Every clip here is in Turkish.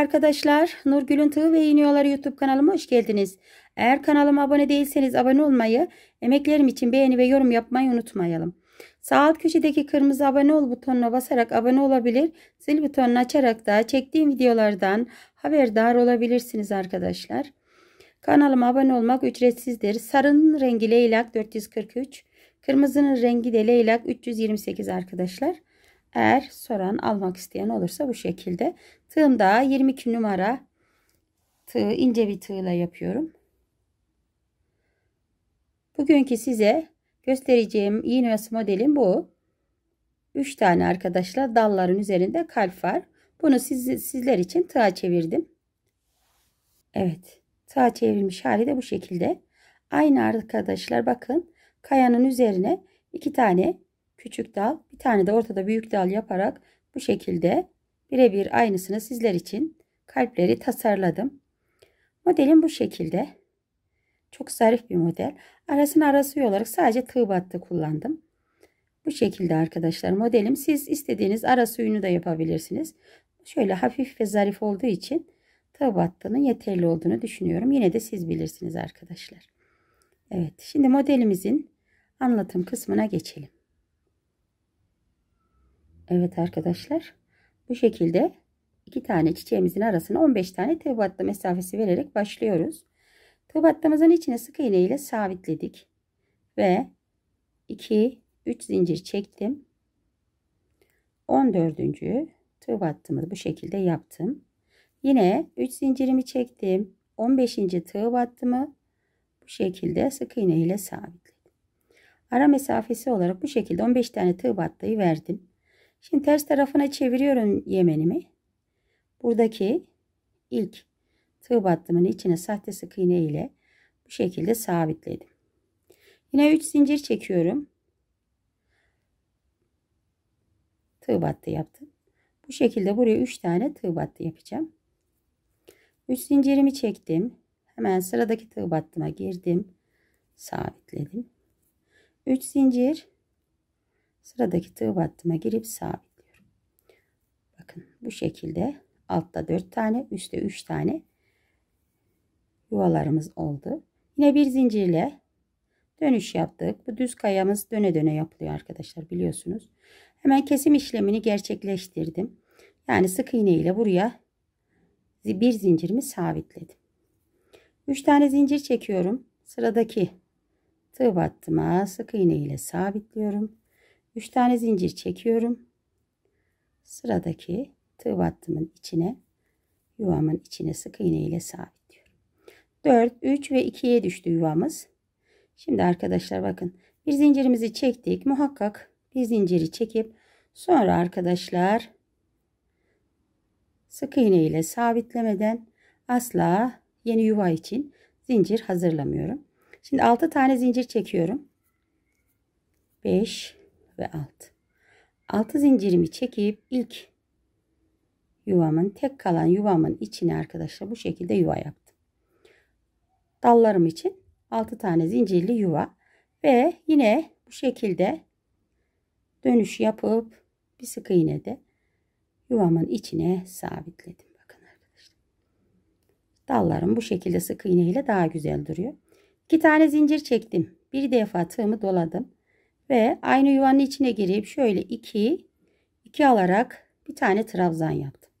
Arkadaşlar Nurgül'ün Tığı ve İğniyorları YouTube kanalıma hoş geldiniz. Eğer kanalıma abone değilseniz abone olmayı, emeklerim için beğeni ve yorum yapmayı unutmayalım. Sağ alt köşedeki kırmızı abone ol butonuna basarak abone olabilir, zil butonunu açarak da çektiğim videolardan haberdar olabilirsiniz arkadaşlar. Kanalıma abone olmak ücretsizdir. Sarının rengi leylak 443, kırmızının rengi de leylak 328 arkadaşlar. Eğer soran almak isteyen olursa bu şekilde. Tığım da 22 numara tığ ince bir tığla yapıyorum. Bugünkü size göstereceğim iğne modelim bu. 3 tane arkadaşlar dalların üzerinde kalp var. Bunu siz, sizler için tığa çevirdim. Evet. Tığa çevirmiş hali de bu şekilde. Aynı arkadaşlar bakın. Kayanın üzerine iki tane küçük dal bir tane de ortada büyük dal yaparak bu şekilde birebir aynısını sizler için kalpleri tasarladım. Modelim bu şekilde. Çok zarif bir model. Arasını arası olarak sadece tığ battı kullandım. Bu şekilde arkadaşlar modelim. Siz istediğiniz arası uyunu da yapabilirsiniz. Şöyle hafif ve zarif olduğu için tığ battının yeterli olduğunu düşünüyorum. Yine de siz bilirsiniz arkadaşlar. Evet şimdi modelimizin anlatım kısmına geçelim. Evet arkadaşlar bu şekilde iki tane çiçeğimizin arasına 15 tane tığbattı mesafesi vererek başlıyoruz. Tığbattamızın içine sık iğne ile sabitledik ve 2 3 zincir çektim. 14. tığ bu şekilde yaptım. Yine 3 zincirimi çektim. 15. tığ bu şekilde sık iğne ile sabitledim. Ara mesafesi olarak bu şekilde 15 tane tığ verdim. Şimdi ters tarafına çeviriyorum yemenimi. Buradaki ilk tığ battımın içine sahte sık iğne ile bu şekilde sabitledim. Yine 3 zincir çekiyorum. Tığ battı yaptım. Bu şekilde buraya 3 tane tığ battı yapacağım. 3 zincirimi çektim. Hemen sıradaki tığ battıma girdim. Sabitledim. 3 zincir Sıradaki tığ battıma girip sabitliyorum. Bakın bu şekilde altta 4 tane, üstte 3 tane yuvalarımız oldu. Yine bir zincirle dönüş yaptık. Bu düz kayamız döne döne yapılıyor arkadaşlar biliyorsunuz. Hemen kesim işlemini gerçekleştirdim. Yani sık iğne ile buraya bir zincirimi sabitledim. 3 tane zincir çekiyorum. Sıradaki tığ battıma sık iğne ile sabitliyorum. 3 tane zincir çekiyorum. Sıradaki tığ battımın içine yuvamın içine sık iğne ile sabitliyorum. 4, 3 ve 2'ye düştü yuvamız. Şimdi arkadaşlar bakın bir zincirimizi çektik. Muhakkak bir zinciri çekip sonra arkadaşlar sık iğne ile sabitlemeden asla yeni yuva için zincir hazırlamıyorum. Şimdi 6 tane zincir çekiyorum. 5 ve alt. altı zincirimi çekip ilk yuvamın tek kalan yuvamın içine arkadaşlar bu şekilde yuva yaptım. Dallarım için 6 tane zincirli yuva ve yine bu şekilde dönüş yapıp bir sık iğne de yuvamın içine sabitledim. Bakın arkadaşlar. Dallarım bu şekilde sık iğne ile daha güzel duruyor. 2 tane zincir çektim. Bir defa tığımı doladım. Ve aynı yuvanın içine girip şöyle 2 2 alarak bir tane trabzan yaptım.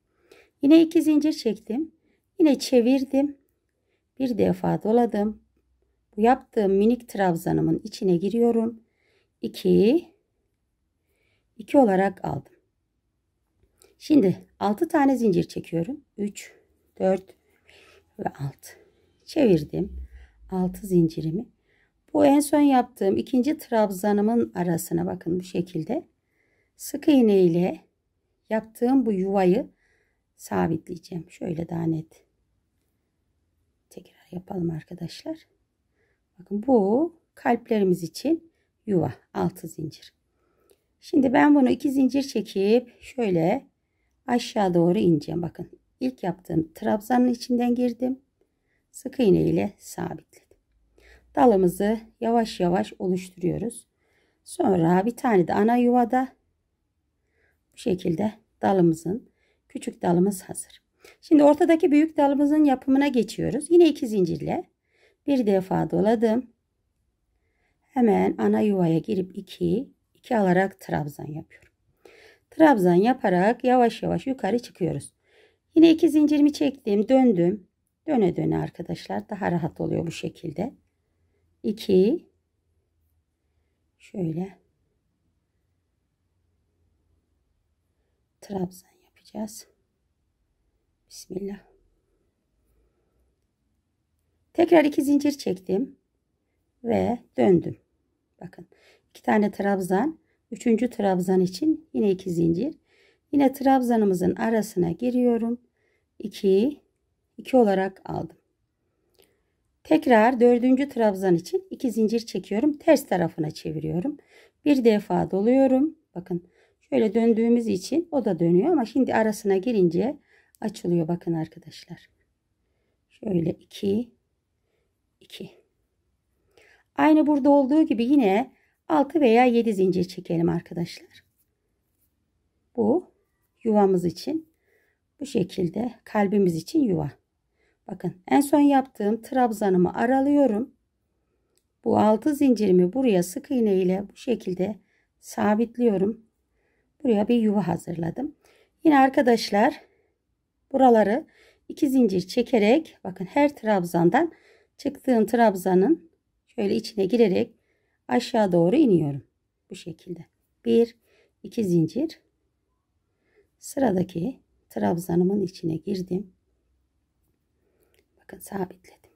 Yine 2 zincir çektim. Yine çevirdim. Bir defa doladım. Bu yaptığım minik trabzanımın içine giriyorum. 2 2 olarak aldım. Şimdi 6 tane zincir çekiyorum. 3 4 ve 6. Çevirdim. 6 zincirimi bu en son yaptığım ikinci trabzanımın arasına bakın bu şekilde. Sık iğne ile yaptığım bu yuvayı sabitleyeceğim. Şöyle daha net. Tekrar yapalım arkadaşlar. Bakın bu kalplerimiz için yuva altı zincir. Şimdi ben bunu iki zincir çekip şöyle aşağı doğru ineceğim. Bakın ilk yaptığım trabzanın içinden girdim. Sık iğne ile sabitledim dalımızı yavaş yavaş oluşturuyoruz. Sonra bir tane de ana yuvada bu şekilde dalımızın küçük dalımız hazır. Şimdi ortadaki büyük dalımızın yapımına geçiyoruz. Yine iki zincirle bir defa doladım. Hemen ana yuvaya girip iki, iki alarak trabzan yapıyorum. Trabzan yaparak yavaş yavaş yukarı çıkıyoruz. Yine iki zincirimi çektim, döndüm. Döne döne arkadaşlar daha rahat oluyor bu şekilde. 2 şöyle trabzan yapacağız. Bismillah. Tekrar iki zincir çektim ve döndüm. Bakın iki tane trabzan, üçüncü trabzan için yine iki zincir. Yine trabzanımızın arasına giriyorum. 2 2 olarak aldım. Tekrar dördüncü trabzan için iki zincir çekiyorum. Ters tarafına çeviriyorum. Bir defa doluyorum. Bakın şöyle döndüğümüz için o da dönüyor ama şimdi arasına girince açılıyor. Bakın arkadaşlar. Şöyle iki, iki. Aynı burada olduğu gibi yine altı veya yedi zincir çekelim arkadaşlar. Bu yuvamız için bu şekilde kalbimiz için yuva. Bakın en son yaptığım trabzanımı aralıyorum. Bu altı zincirimi buraya sık iğne ile bu şekilde sabitliyorum. Buraya bir yuva hazırladım. Yine arkadaşlar buraları iki zincir çekerek bakın her trabzandan çıktığım trabzanın şöyle içine girerek aşağı doğru iniyorum. Bu şekilde. Bir, iki zincir. Sıradaki trabzanımın içine girdim bakın sabitledim.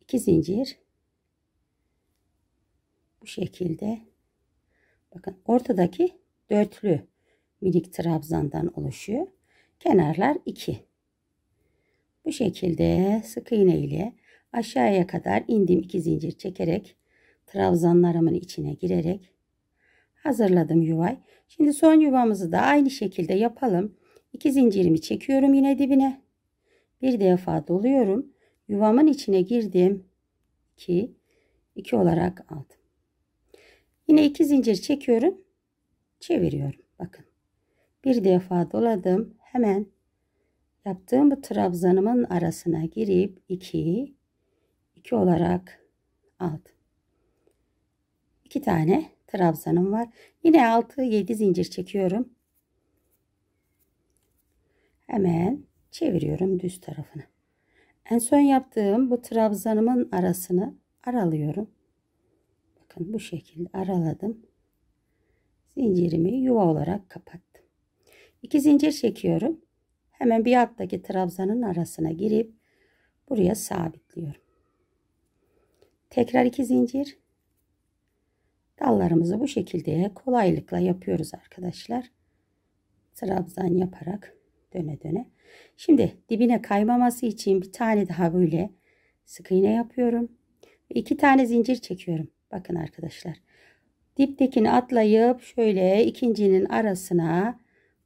2 zincir bu şekilde bakın ortadaki dörtlü minik trabzandan oluşuyor. Kenarlar 2. Bu şekilde sık iğne ile aşağıya kadar indim 2 zincir çekerek trabzanlarımın içine girerek hazırladım yuvay. Şimdi son yuvamızı da aynı şekilde yapalım. 2 zincirimi çekiyorum yine dibine bir defa doluyorum. Yuvamın içine girdim. 2 2 olarak aldım. Yine iki zincir çekiyorum. Çeviriyorum. Bakın. Bir defa doladım. Hemen yaptığım bu trabzanımın arasına girip 2 2 olarak aldım. 2 tane trabzanım var. Yine 6 7 zincir çekiyorum. Hemen çeviriyorum düz tarafını. En son yaptığım bu trabzanımın arasını aralıyorum. Bakın bu şekilde araladım. Zincirimi yuva olarak kapattım. İki zincir çekiyorum. Hemen bir alttaki trabzanın arasına girip buraya sabitliyorum. Tekrar iki zincir. Dallarımızı bu şekilde kolaylıkla yapıyoruz arkadaşlar. Trabzan yaparak döne döne. Şimdi dibine kaymaması için bir tane daha böyle sık iğne yapıyorum. İki tane zincir çekiyorum. Bakın arkadaşlar. Diptekini atlayıp şöyle ikincinin arasına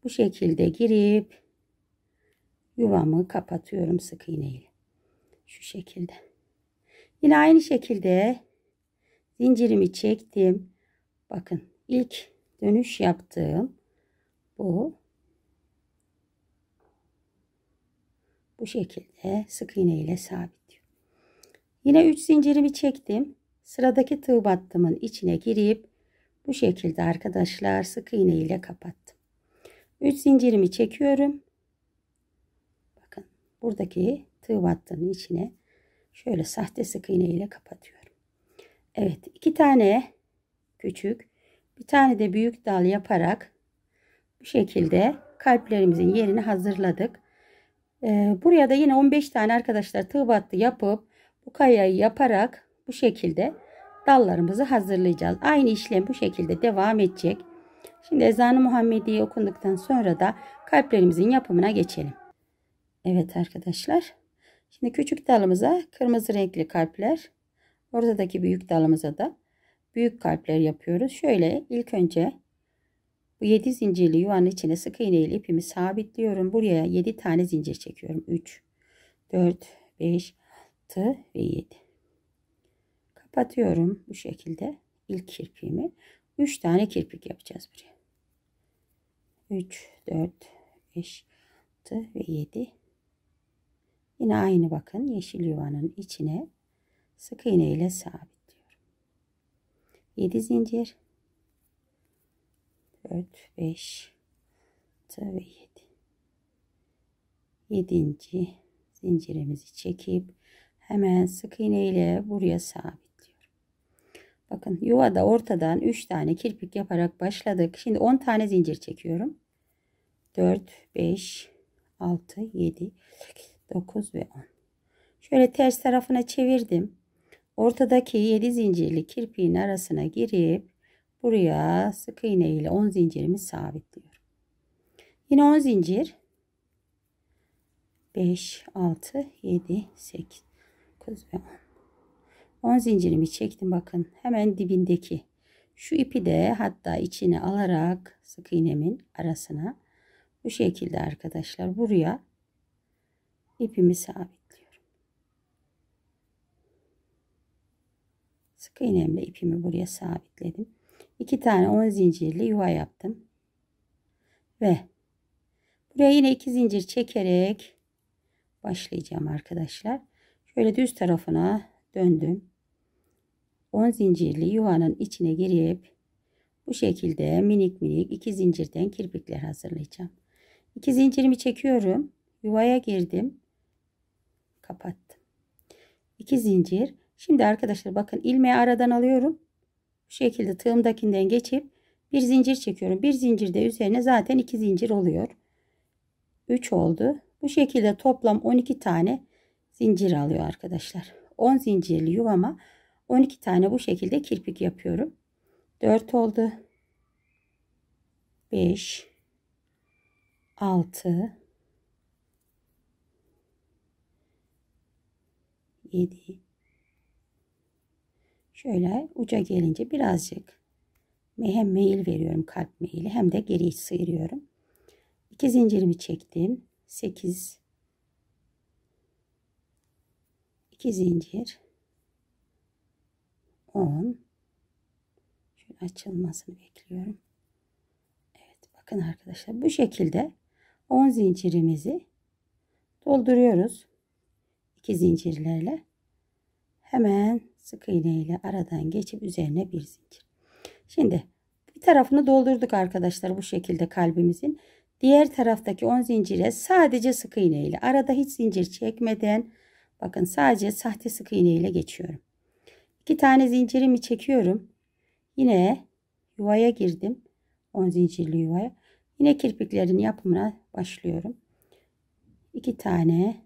bu şekilde girip yuvamı kapatıyorum sık iğneyle. Şu şekilde. Yine aynı şekilde zincirimi çektim. Bakın ilk dönüş yaptığım bu Bu şekilde sık iğne ile sabitliyorum. Yine 3 zincirimi çektim. Sıradaki tığ battımın içine girip bu şekilde arkadaşlar sık iğne ile kapattım. 3 zincirimi çekiyorum. Bakın buradaki tığ battının içine şöyle sahte sık iğne ile kapatıyorum. Evet iki tane küçük bir tane de büyük dal yaparak bu şekilde kalplerimizin yerini hazırladık. E, buraya da yine 15 tane arkadaşlar tığ battı yapıp bu kayayı yaparak bu şekilde dallarımızı hazırlayacağız. Aynı işlem bu şekilde devam edecek. Şimdi ezanı Muhammediye okunduktan sonra da kalplerimizin yapımına geçelim. Evet arkadaşlar. Şimdi küçük dalımıza kırmızı renkli kalpler. oradaki büyük dalımıza da büyük kalpler yapıyoruz. Şöyle ilk önce bu 7 zincirli yuvanın içine sık iğne ile ipimi sabitliyorum. Buraya 7 tane zincir çekiyorum. 3, 4, 5, 6 ve 7. Kapatıyorum bu şekilde ilk kirpiğimi. 3 tane kirpik yapacağız buraya. 3, 4, 5, 6 ve 7. Yine aynı bakın yeşil yuvanın içine sık iğne ile sabitliyorum. 7 zincir 4, 5 ve 7. 7. zincirimizi çekip hemen sık iğne ile buraya sabitliyorum. Bakın yuvada ortadan 3 tane kirpik yaparak başladık. Şimdi 10 tane zincir çekiyorum. 4, 5, 6, 7, 9 ve 10. Şöyle ters tarafına çevirdim. Ortadaki 7 zincirli kirpiğin arasına girip Buraya sık iğne ile 10 zincirimi sabitliyorum. Yine 10 zincir 5, 6, 7, 8, 9 ve 10. 10 zincirimi çektim bakın. Hemen dibindeki şu ipi de hatta içine alarak sık iğnemin arasına bu şekilde arkadaşlar buraya ipimi sabitliyorum. Sık iğnemle ipimi buraya sabitledim. 2 tane 10 zincirli yuva yaptım. Ve buraya yine 2 zincir çekerek başlayacağım arkadaşlar. Şöyle düz tarafına döndüm. 10 zincirli yuvanın içine girip bu şekilde minik minik 2 zincirden kirpikler hazırlayacağım. 2 zincirimi çekiyorum. Yuvaya girdim. Kapattım. 2 zincir. Şimdi arkadaşlar bakın ilmeği aradan alıyorum. Şu şekilde tığımdakinden geçip bir zincir çekiyorum. Bir zincirde üzerine zaten iki zincir oluyor. 3 oldu. Bu şekilde toplam 12 tane zincir alıyor arkadaşlar. 10 zincirli yuvama 12 tane bu şekilde kirpik yapıyorum. 4 oldu. 5 6 7 Şöyle uca gelince birazcık hem meyil veriyorum kalp meyili hem de geri sıyırıyorum. İki zincirimi çektim. 8 2 zincir 10 şöyle açılmasını bekliyorum. Evet bakın arkadaşlar bu şekilde 10 zincirimizi dolduruyoruz. 2 zincirlerle hemen sık iğne ile aradan geçip üzerine bir zincir. Şimdi bir tarafını doldurduk arkadaşlar bu şekilde kalbimizin. Diğer taraftaki 10 zincire sadece sık iğne ile arada hiç zincir çekmeden bakın sadece sahte sık iğne ile geçiyorum. 2 tane zincirimi çekiyorum. Yine yuvaya girdim. 10 zincirli yuvaya. Yine kirpiklerin yapımına başlıyorum. 2 tane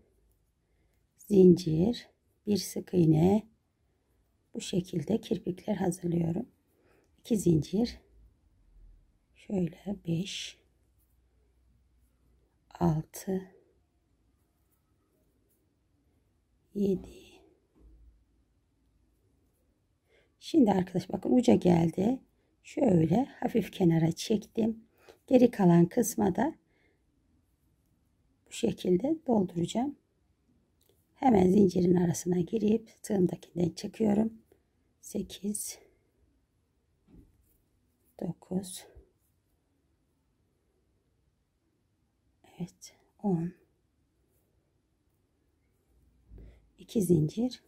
zincir, bir sık iğne, bu şekilde kirpikler hazırlıyorum. 2 zincir. Şöyle 5 6 7 Şimdi arkadaş bakın uca geldi. Şöyle hafif kenara çektim. Geri kalan kısma da bu şekilde dolduracağım. Hemen zincirin arasına girip tığımdakinden çıkıyorum. 8 9 Evet 10 2 zincir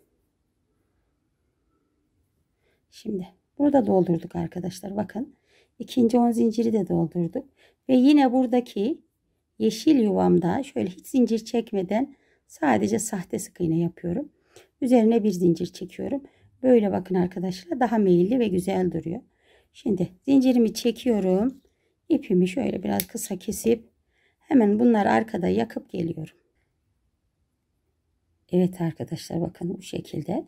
Şimdi burada doldurduk arkadaşlar bakın ikinci 10 zinciri de doldurduk ve yine buradaki yeşil yuvamda şöyle hiç zincir çekmeden sadece sahte sık iğne yapıyorum üzerine bir zincir çekiyorum Böyle bakın arkadaşlar daha meyilli ve güzel duruyor. Şimdi zincirimi çekiyorum. İpimi şöyle biraz kısa kesip hemen bunları arkada yakıp geliyorum. Evet arkadaşlar bakın bu şekilde.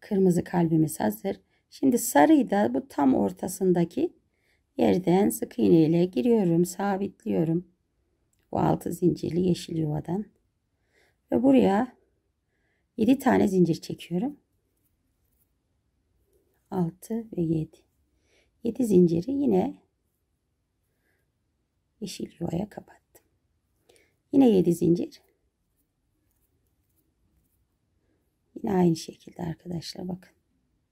Kırmızı kalbimiz hazır. Şimdi sarıyı da bu tam ortasındaki yerden sık iğne ile giriyorum. Sabitliyorum. Bu altı zincirli yeşil yuvadan. Ve buraya 7 tane zincir çekiyorum. 6 ve 7. 7 zinciri yine yeşil yuvaya kapattım. Yine 7 zincir. Yine aynı şekilde arkadaşlar bakın.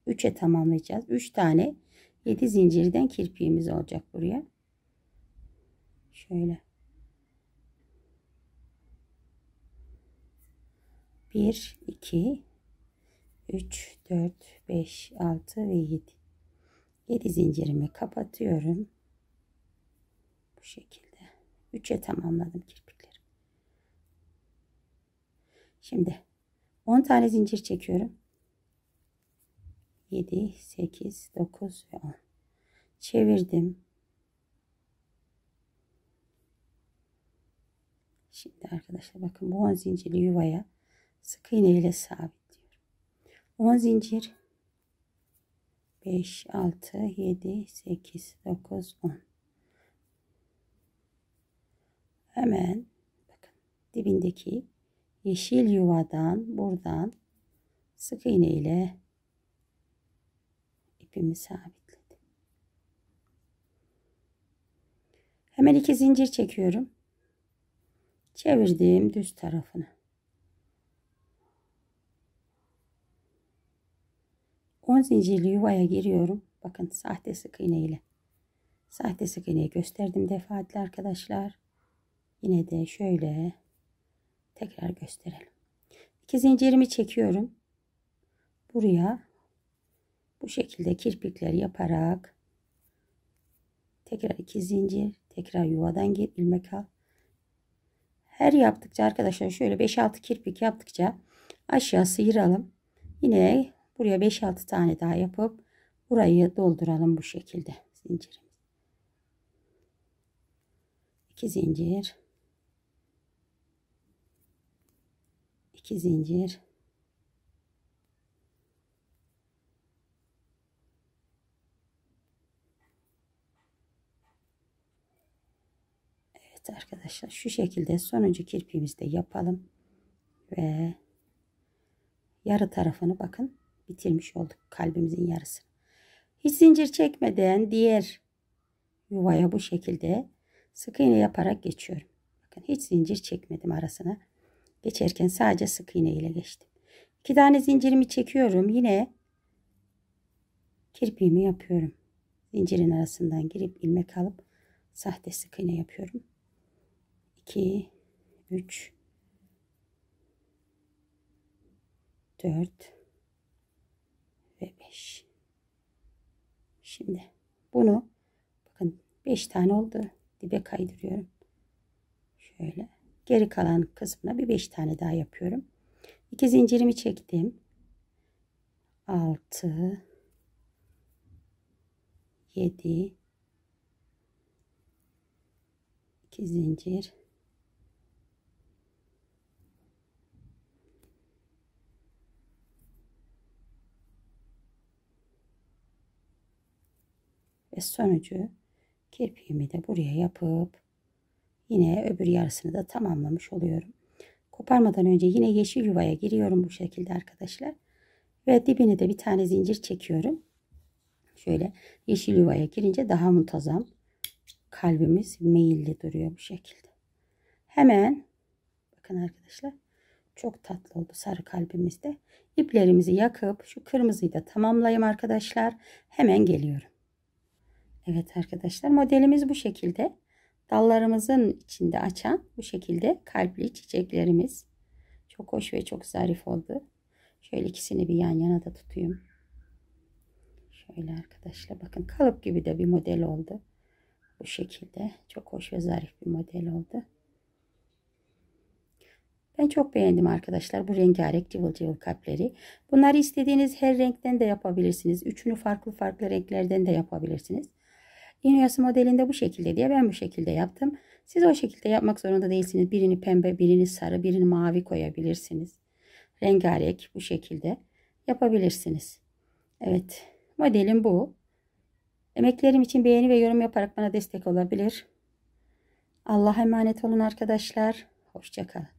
3'e tamamlayacağız. 3 tane 7 zincirden kirpiğimiz olacak buraya. Şöyle. 1 2 3, 4, 5, 6 ve 7. 7 zincirimi kapatıyorum. Bu şekilde. 3'e tamamladım kirpikleri. Şimdi 10 tane zincir çekiyorum. 7, 8, 9 ve 10. Çevirdim. Şimdi arkadaşlar bakın bu 10 zincirli yuvaya sık iğne ile sabit. 10 zincir 5 6 7 8 9 10 hemen bakın dibindeki yeşil yuvadan buradan sık iğne ile ipimi sabitledim. Hemen iki zincir çekiyorum. Çevirdim düz tarafını. Son zincirli yuvaya giriyorum. Bakın sahte sık iğne ile. Sahte sık iğneyi gösterdim defaatle arkadaşlar. Yine de şöyle tekrar gösterelim. İki zincirimi çekiyorum. Buraya bu şekilde kirpikler yaparak tekrar iki zincir, tekrar yuvadan gir, ilmek al. Her yaptıkça arkadaşlar şöyle 5-6 kirpik yaptıkça aşağı sıyıralım. Yine Buraya 5-6 tane daha yapıp burayı dolduralım bu şekilde zincirimiz. 2 zincir 2 zincir Evet arkadaşlar şu şekilde sonuncu kirpiğimizde yapalım ve yarı tarafını bakın bitirmiş olduk kalbimizin yarısını. Hiç zincir çekmeden diğer yuvaya bu şekilde sık iğne yaparak geçiyorum. Bakın hiç zincir çekmedim arasına. Geçerken sadece sık iğne ile geçtim. İki tane zincirimi çekiyorum. Yine kirpiğimi yapıyorum. Zincirin arasından girip ilmek alıp sahte sık iğne yapıyorum. 2 3 4 5. Şimdi bunu bakın 5 tane oldu. Dibe kaydırıyorum. Şöyle. Geri kalan kısmına bir 5 tane daha yapıyorum. 2 zincirimi çektim. 6 7 2 zincir ve sonucu kirpiğimi de buraya yapıp yine öbür yarısını da tamamlamış oluyorum. Koparmadan önce yine yeşil yuvaya giriyorum bu şekilde arkadaşlar. Ve dibine de bir tane zincir çekiyorum. Şöyle yeşil yuvaya girince daha muntazam kalbimiz meyilli duruyor bu şekilde. Hemen bakın arkadaşlar çok tatlı oldu sarı kalbimizde. İplerimizi yakıp şu kırmızıyı da tamamlayayım arkadaşlar. Hemen geliyorum. Evet arkadaşlar modelimiz bu şekilde. Dallarımızın içinde açan bu şekilde kalpli çiçeklerimiz. Çok hoş ve çok zarif oldu. Şöyle ikisini bir yan yana da tutayım. Şöyle arkadaşlar bakın kalıp gibi de bir model oldu. Bu şekilde çok hoş ve zarif bir model oldu. Ben çok beğendim arkadaşlar bu rengarenk cıvıl cıvıl kalpleri. Bunları istediğiniz her renkten de yapabilirsiniz. Üçünü farklı farklı renklerden de yapabilirsiniz. Yeni yasa modelinde bu şekilde diye ben bu şekilde yaptım. Siz o şekilde yapmak zorunda değilsiniz. Birini pembe, birini sarı, birini mavi koyabilirsiniz. Rengarenk bu şekilde yapabilirsiniz. Evet modelim bu. Emeklerim için beğeni ve yorum yaparak bana destek olabilir. Allah'a emanet olun arkadaşlar. Hoşçakalın.